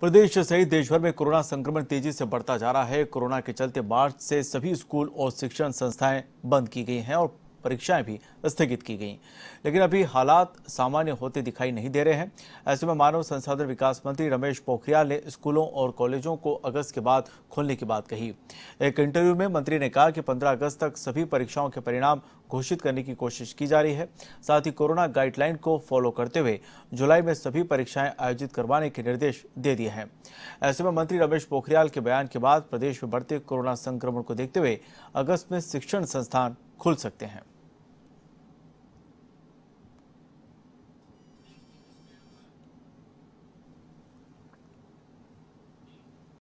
प्रदेश सहित देशभर में कोरोना संक्रमण तेजी से बढ़ता जा रहा है कोरोना के चलते मार्च से सभी स्कूल और शिक्षण संस्थाएं बंद की गई हैं और परीक्षाएं भी स्थगित की गई लेकिन अभी हालात सामान्य होते दिखाई नहीं दे रहे हैं ऐसे में मानव संसाधन विकास मंत्री रमेश पोखरियाल ने स्कूलों और कॉलेजों को अगस्त के बाद खोलने की बात कही एक इंटरव्यू में मंत्री ने कहा कि पंद्रह अगस्त तक सभी परीक्षाओं के परिणाम घोषित करने की कोशिश की जा रही है साथ ही कोरोना गाइडलाइन को फॉलो करते हुए जुलाई में सभी परीक्षाएं आयोजित करवाने के निर्देश दे दिए हैं ऐसे में मंत्री रमेश पोखरियाल के बयान के बाद प्रदेश में बढ़ते कोरोना संक्रमण को देखते हुए अगस्त में शिक्षण संस्थान खुल सकते हैं